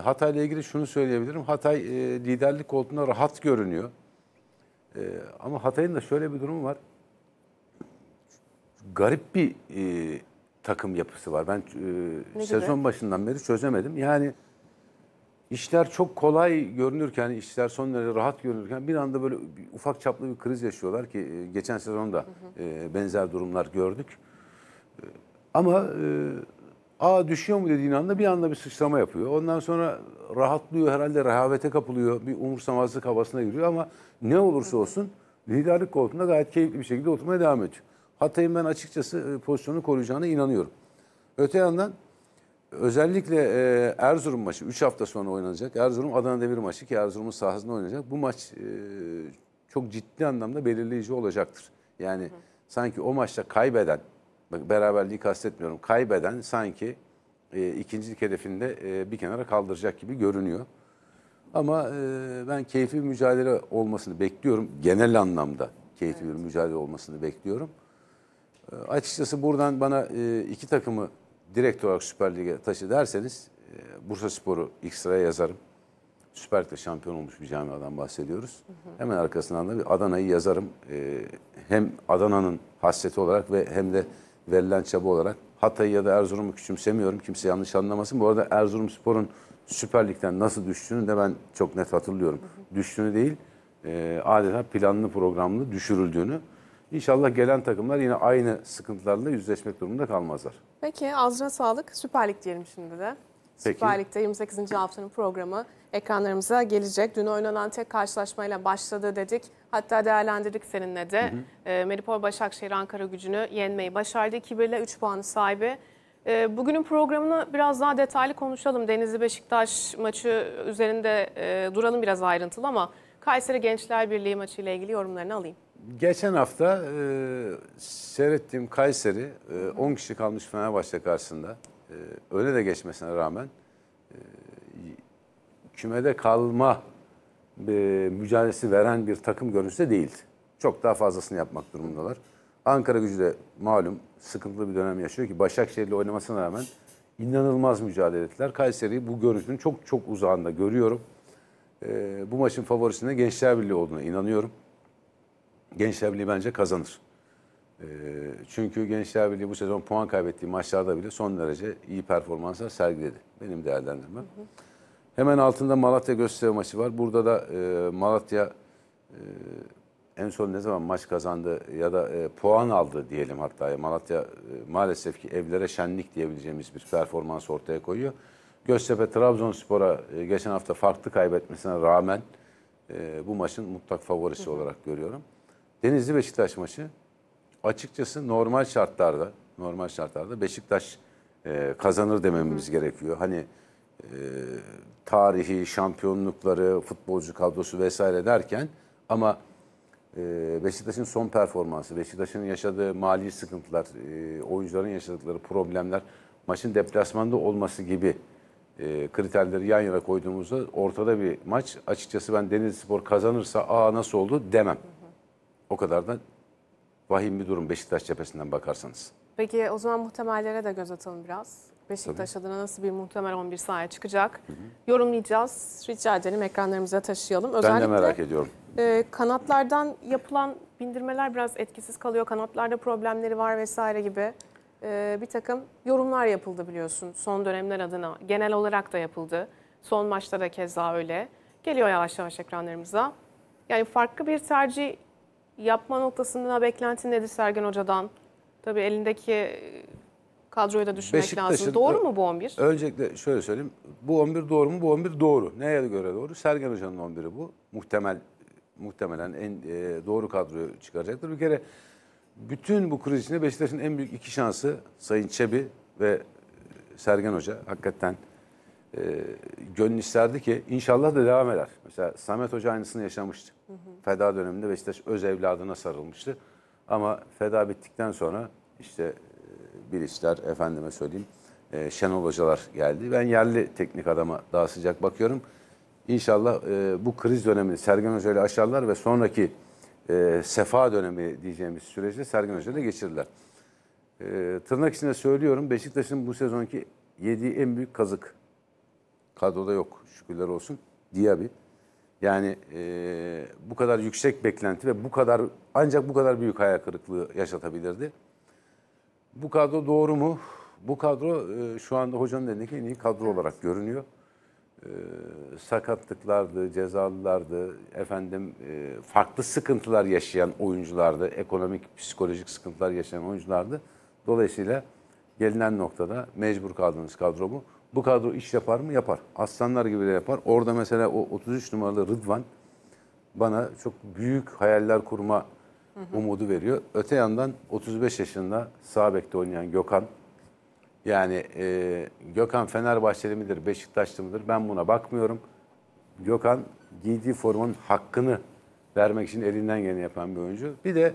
E, Hatay ile ilgili şunu söyleyebilirim. Hatay e, liderlik koltuğunda rahat görünüyor. E, ama Hatay'ın da şöyle bir durumu var. Garip bir e, takım yapısı var. Ben e, sezon gibi? başından beri çözemedim. Yani işler çok kolay görünürken, işler son derece rahat görünürken bir anda böyle ufak çaplı bir kriz yaşıyorlar ki e, geçen sezonda hı hı. E, benzer durumlar gördük. E, ama e, aa düşüyor mu dediğin anda bir anda bir sıçrama yapıyor. Ondan sonra rahatlıyor herhalde rehavete kapılıyor. Bir umursamazlık havasına giriyor ama ne olursa olsun liderlik koltuğunda gayet keyifli bir şekilde oturmaya devam ediyor. Hatay'ın ben açıkçası e, pozisyonu koruyacağına inanıyorum. Öte yandan özellikle e, Erzurum maçı 3 hafta sonra oynanacak. Erzurum Adana Demir maçı ki Erzurum'un sahasında oynanacak. Bu maç e, çok ciddi anlamda belirleyici olacaktır. Yani sanki o maçta kaybeden beraberliği kastetmiyorum. Kaybeden sanki e, ikincilik hedefinde e, bir kenara kaldıracak gibi görünüyor. Ama e, ben keyfi bir mücadele olmasını bekliyorum. Genel anlamda keyfi evet. bir mücadele olmasını bekliyorum. E, açıkçası buradan bana e, iki takımı direkt olarak Süper Lig'e taşı derseniz e, Bursa Spor'u ilk sıraya yazarım. Süper Lig'de şampiyon olmuş bir camiadan bahsediyoruz. Hı hı. Hemen arkasından da bir Adana'yı yazarım. E, hem Adana'nın hasreti olarak ve hem de verilen çaba olarak. Hatay'ı ya da Erzurum'u küçümsemiyorum. Kimse yanlış anlamasın. Bu arada Erzurumspor'un Süper Lig'den nasıl düştüğünü de ben çok net hatırlıyorum. Hı hı. Düştüğünü değil, e, adeta planlı programlı düşürüldüğünü. İnşallah gelen takımlar yine aynı sıkıntılarla yüzleşmek durumunda kalmazlar. Peki ağzına sağlık. Süper Lig diyelim şimdi de. Peki. Süper Lig'de 28. haftanın programı ekranlarımıza gelecek. Dün oynanan tek karşılaşmayla başladı dedik. Hatta değerlendirdik seninle de. Hı hı. E, ee, Medipol Başakşehir Ankara gücünü yenmeyi başardı. 2-1 ile 3 puanı sahibi. E, bugünün programını biraz daha detaylı konuşalım. Denizli Beşiktaş maçı üzerinde e, duralım biraz ayrıntılı ama Kayseri Gençler Birliği maçı ile ilgili yorumlarını alayım. Geçen hafta e, seyrettiğim Kayseri e, 10 kişi kalmış Fenerbahçe karşısında. E, öne de geçmesine rağmen ee, kümede kalma e, mücadelesi veren bir takım görünüşte değildi. Çok daha fazlasını yapmak durumundalar. Ankara gücü de malum sıkıntılı bir dönem yaşıyor ki Başakşehir'le oynamasına rağmen inanılmaz mücadele ettiler. Kayseri bu görüntünün çok çok uzağında görüyorum. E, bu maçın favorisinde Gençler Birliği olduğuna inanıyorum. Gençler Birliği bence kazanır. Ee, çünkü Gençler Birliği bu sezon puan kaybettiği maçlarda bile son derece iyi performanslar sergiledi. Benim değerlendirmem. Hı hı. Hemen altında Malatya gösteri maçı var. Burada da e, Malatya e, en son ne zaman maç kazandı ya da e, puan aldı diyelim hatta. Malatya e, maalesef ki evlere şenlik diyebileceğimiz bir performans ortaya koyuyor. Göztepe Trabzonspor'a e, geçen hafta farklı kaybetmesine rağmen e, bu maçın mutlak favorisi hı hı. olarak görüyorum. Denizli Beşiktaş maçı açıkçası normal şartlarda normal şartlarda Beşiktaş e, kazanır dememiz Hı. gerekiyor. Hani e, tarihi, şampiyonlukları, futbolcu kadrosu vesaire derken ama e, Beşiktaş'ın son performansı, Beşiktaş'ın yaşadığı mali sıkıntılar, e, oyuncuların yaşadıkları problemler, maçın deplasmanda olması gibi e, kriterleri yan yana koyduğumuzda ortada bir maç. Açıkçası ben Denizli Spor kazanırsa aa nasıl oldu demem. O kadar da vahim bir durum Beşiktaş cephesinden bakarsanız. Peki o zaman muhtemellere de göz atalım biraz. Beşiktaş Tabii. adına nasıl bir muhtemel 11 sahaya çıkacak? Hı hı. Yorumlayacağız. Rica edelim ekranlarımıza taşıyalım. Özellikle, ben de merak ediyorum. E, kanatlardan yapılan bindirmeler biraz etkisiz kalıyor. Kanatlarda problemleri var vesaire gibi e, bir takım yorumlar yapıldı biliyorsun son dönemler adına. Genel olarak da yapıldı. Son maçta da keza öyle. Geliyor yavaş yavaş ekranlarımıza. Yani farklı bir tercih Yapma noktasında beklentin nedir Sergen Hoca'dan? Tabii elindeki e, kadroyu da düşünmek Beşiktaş'ın lazım. Doğru mu bu 11? Öncelikle şöyle söyleyeyim. Bu 11 doğru mu? Bu 11 doğru. Neye göre doğru? Sergen Hoca'nın 11'i bu. Muhtemel muhtemelen en e, doğru kadroyu çıkaracaktır. Bir kere bütün bu kriz içinde Beşiktaş'ın en büyük iki şansı Sayın Çebi ve e, Sergen Hoca hakikaten e, gönül isterdi ki inşallah da devam eder. Mesela Samet Hoca aynısını yaşamıştı. Hı hı. Feda döneminde Beşiktaş öz evladına sarılmıştı. Ama feda bittikten sonra işte e, bir işler efendime söyleyeyim e, Şenol Hocalar geldi. Ben yerli teknik adama daha sıcak bakıyorum. İnşallah e, bu kriz dönemini Sergen Hoca ile aşarlar ve sonraki e, sefa dönemi diyeceğimiz süreçte Sergen Hoca ile geçirirler. E, tırnak içinde söylüyorum Beşiktaş'ın bu sezonki yediği en büyük kazık kadroda yok şükürler olsun. Diaby. Yani e, bu kadar yüksek beklenti ve bu kadar ancak bu kadar büyük hayal kırıklığı yaşatabilirdi. Bu kadro doğru mu? Bu kadro e, şu anda hocanın elindeki en iyi kadro evet. olarak görünüyor. E, sakatlıklardı, cezalılardı, efendim e, farklı sıkıntılar yaşayan oyunculardı, ekonomik, psikolojik sıkıntılar yaşayan oyunculardı. Dolayısıyla gelinen noktada mecbur kaldığınız kadro bu. Bu kadro iş yapar mı? Yapar. Aslanlar gibi de yapar. Orada mesela o 33 numaralı Rıdvan bana çok büyük hayaller kurma hı hı. umudu veriyor. Öte yandan 35 yaşında sağ bekte oynayan Gökhan. Yani e, Gökhan Fenerbahçeli midir, Beşiktaşlı mıdır ben buna bakmıyorum. Gökhan giydiği formun hakkını vermek için elinden geleni yapan bir oyuncu. Bir de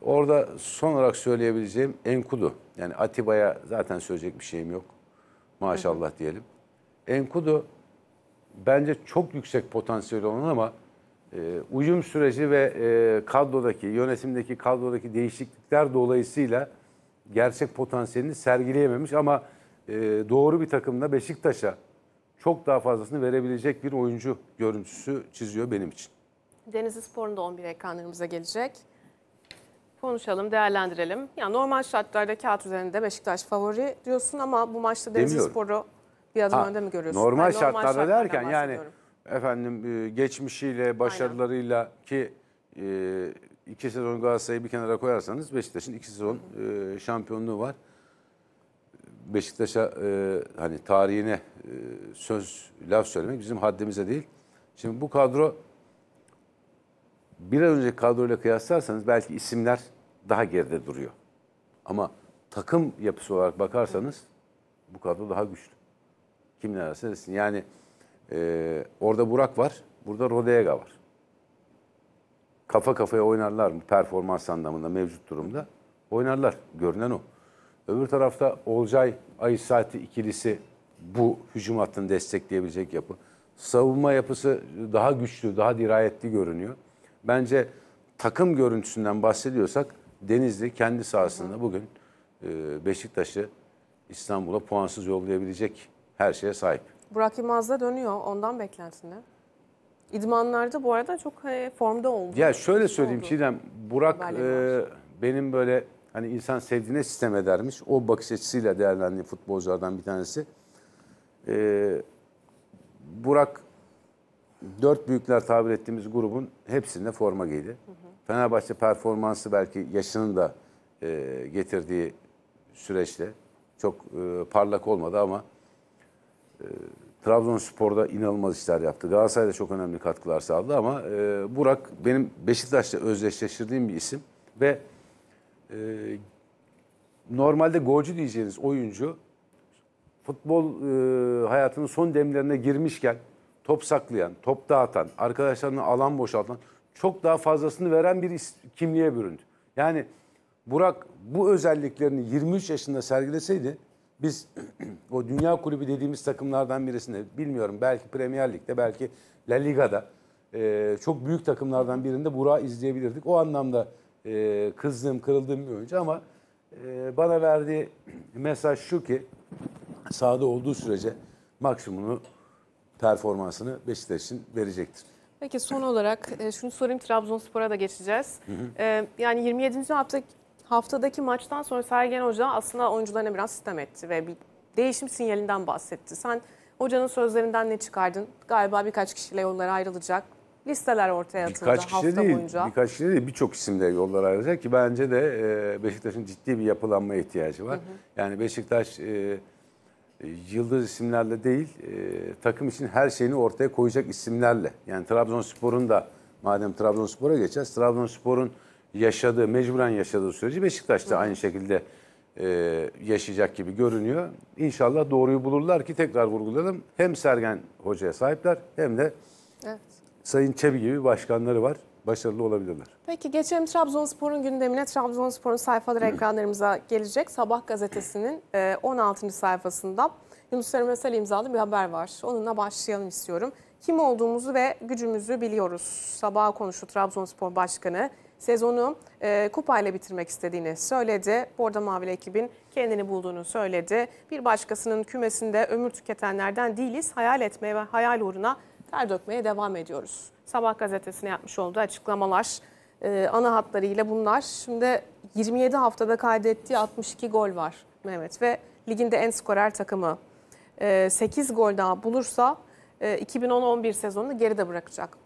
orada son olarak söyleyebileceğim Enkudu. Yani Atiba'ya zaten söyleyecek bir şeyim yok maşallah hı hı. diyelim. Enkudu bence çok yüksek potansiyeli olan ama e, uyum süreci ve e, kadrodaki, yönetimdeki kadrodaki değişiklikler dolayısıyla gerçek potansiyelini sergileyememiş ama e, doğru bir takımda Beşiktaş'a çok daha fazlasını verebilecek bir oyuncu görüntüsü çiziyor benim için. Denizli Spor'un da 11 ekranlarımıza gelecek konuşalım, değerlendirelim. Ya yani normal şartlarda kağıt üzerinde Beşiktaş favori diyorsun ama bu maçta Denizlispor'u bir adım ha, önde mi görüyorsun? Normal, yani normal şartlarda, şartlarda derken yani efendim e, geçmişiyle, başarılarıyla Aynen. ki e, iki sezon Galatasaray'ı bir kenara koyarsanız Beşiktaş'ın iki sezon e, şampiyonluğu var. Beşiktaş'a e, hani tarihine e, söz, laf söylemek bizim haddimize değil. Şimdi bu kadro biraz önce kadroyla kıyaslarsanız belki isimler daha geride duruyor. Ama takım yapısı olarak bakarsanız bu kadro daha güçlü. Kim ne arası desin. Yani e, orada Burak var, burada Rodega var. Kafa kafaya oynarlar mı performans anlamında mevcut durumda? Oynarlar. Görünen o. Öbür tarafta Olcay Ayı Saati ikilisi bu hücum hattını destekleyebilecek yapı. Savunma yapısı daha güçlü, daha dirayetli görünüyor. Bence takım görüntüsünden bahsediyorsak Denizli kendi sahasında bugün e, Beşiktaş'ı İstanbul'a puansız yollayabilecek her şeye sahip. Burak Yılmaz da dönüyor ondan beklentinde. İdmanlarda bu arada çok e, formda oldu. Ya şöyle söyleyeyim oldu. Çiğdem, Burak e, benim böyle hani insan sevdiğine sistem edermiş. O bakış açısıyla değerlendiğim futbolculardan bir tanesi. E, Burak dört büyükler tabir ettiğimiz grubun hepsinde forma giydi. Hı hı. Fenerbahçe performansı belki yaşının da e, getirdiği süreçte çok e, parlak olmadı ama e, Trabzonspor'da inanılmaz işler yaptı. Galatasaray'da çok önemli katkılar sağladı ama e, Burak benim Beşiktaş'la özdeşleştirdiğim bir isim ve e, normalde golcü diyeceğiniz oyuncu futbol e, hayatının son demlerine girmişken top saklayan, top dağıtan, arkadaşlarını alan boşaltan çok daha fazlasını veren bir kimliğe büründü. Yani Burak bu özelliklerini 23 yaşında sergileseydi biz o dünya kulübü dediğimiz takımlardan birisinde bilmiyorum belki Premier Lig'de belki La Liga'da e, çok büyük takımlardan birinde Burak'ı izleyebilirdik. O anlamda e, kızdığım, kırıldığım bir oyuncu ama e, bana verdiği mesaj şu ki sahada olduğu sürece maksimumunu performansını Beşiktaş'ın verecektir. Peki son olarak e, şunu sorayım Trabzonspor'a da geçeceğiz. Hı hı. E, yani 27. hafta haftadaki maçtan sonra Sergen Hoca aslında oyuncularına biraz sistem etti ve bir değişim sinyalinden bahsetti. Sen hocanın sözlerinden ne çıkardın? Galiba birkaç kişiyle yollara ayrılacak. Listeler ortaya atıldı birkaç hafta kişi değil, boyunca. Birkaç kişi değil, birçok isimle yollara ayrılacak ki bence de e, Beşiktaş'ın ciddi bir yapılanma ihtiyacı var. Hı hı. Yani Beşiktaş e, yıldız isimlerle değil e, takım için her şeyini ortaya koyacak isimlerle. Yani Trabzonspor'un da madem Trabzonspor'a geçeceğiz Trabzonspor'un yaşadığı mecburen yaşadığı süreci Beşiktaş'ta aynı şekilde e, yaşayacak gibi görünüyor. İnşallah doğruyu bulurlar ki tekrar vurgulayalım. Hem Sergen Hoca'ya sahipler hem de evet. Sayın Çebi gibi başkanları var başarılı olabilirler. Peki geçelim Trabzonspor'un gündemine. Trabzonspor'un sayfaları ekranlarımıza gelecek. Sabah gazetesinin 16. E, sayfasında Yunus Emre Sel imzalı bir haber var. Onunla başlayalım istiyorum. Kim olduğumuzu ve gücümüzü biliyoruz. Sabah konuştu Trabzonspor Başkanı. Sezonu e, kupayla bitirmek istediğini söyledi. Borda mavi ekibin kendini bulduğunu söyledi. Bir başkasının kümesinde ömür tüketenlerden değiliz. Hayal etmeye ve hayal uğruna ter dökmeye devam ediyoruz. Sabah gazetesine yapmış olduğu açıklamalar e, ana hatlarıyla bunlar. Şimdi 27 haftada kaydettiği 62 gol var Mehmet ve liginde en skorer takımı. E, 8 gol daha bulursa e, 2010-11 sezonunu geride bırakacak.